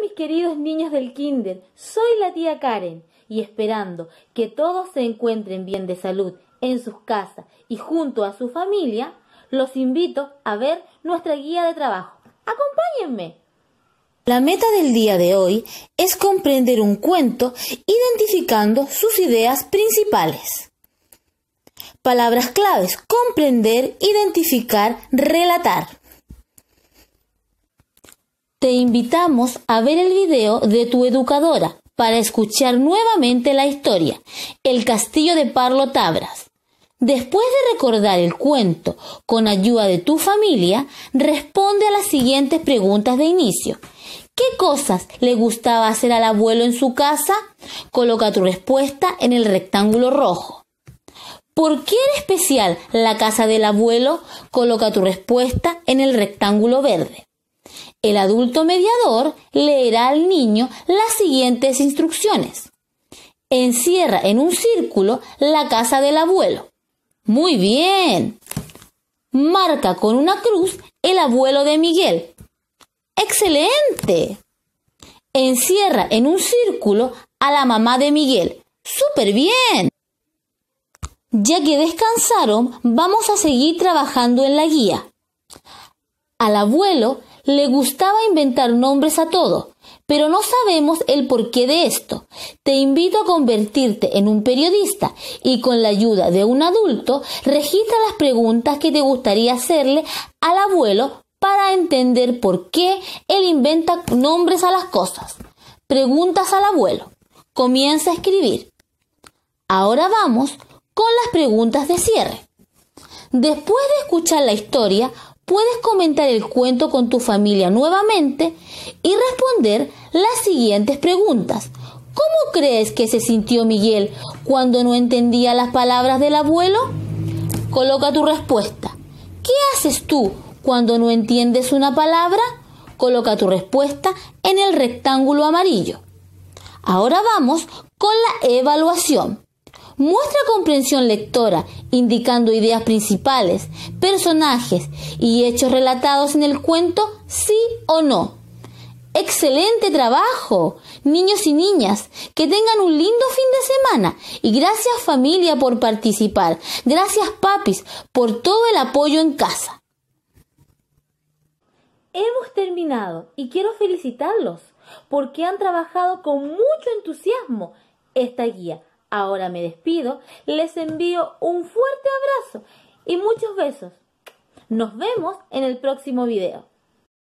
mis queridos niños del kinder, soy la tía Karen y esperando que todos se encuentren bien de salud en sus casas y junto a su familia, los invito a ver nuestra guía de trabajo. ¡Acompáñenme! La meta del día de hoy es comprender un cuento identificando sus ideas principales. Palabras claves, comprender, identificar, relatar te invitamos a ver el video de tu educadora para escuchar nuevamente la historia, El castillo de Parlo Tabras. Después de recordar el cuento con ayuda de tu familia, responde a las siguientes preguntas de inicio. ¿Qué cosas le gustaba hacer al abuelo en su casa? Coloca tu respuesta en el rectángulo rojo. ¿Por qué era especial la casa del abuelo? Coloca tu respuesta en el rectángulo verde. El adulto mediador leerá al niño las siguientes instrucciones. Encierra en un círculo la casa del abuelo. Muy bien. Marca con una cruz el abuelo de Miguel. Excelente. Encierra en un círculo a la mamá de Miguel. Súper bien. Ya que descansaron, vamos a seguir trabajando en la guía. Al abuelo le gustaba inventar nombres a todo, pero no sabemos el porqué de esto. Te invito a convertirte en un periodista y con la ayuda de un adulto registra las preguntas que te gustaría hacerle al abuelo para entender por qué él inventa nombres a las cosas. Preguntas al abuelo. Comienza a escribir. Ahora vamos con las preguntas de cierre. Después de escuchar la historia, puedes comentar el cuento con tu familia nuevamente y responder las siguientes preguntas. ¿Cómo crees que se sintió Miguel cuando no entendía las palabras del abuelo? Coloca tu respuesta. ¿Qué haces tú cuando no entiendes una palabra? Coloca tu respuesta en el rectángulo amarillo. Ahora vamos con la evaluación. Muestra comprensión lectora, indicando ideas principales, personajes y hechos relatados en el cuento sí o no. Excelente trabajo, niños y niñas, que tengan un lindo fin de semana y gracias familia por participar, gracias papis por todo el apoyo en casa. Hemos terminado y quiero felicitarlos porque han trabajado con mucho entusiasmo esta guía ahora me despido, les envío un fuerte abrazo y muchos besos. Nos vemos en el próximo video.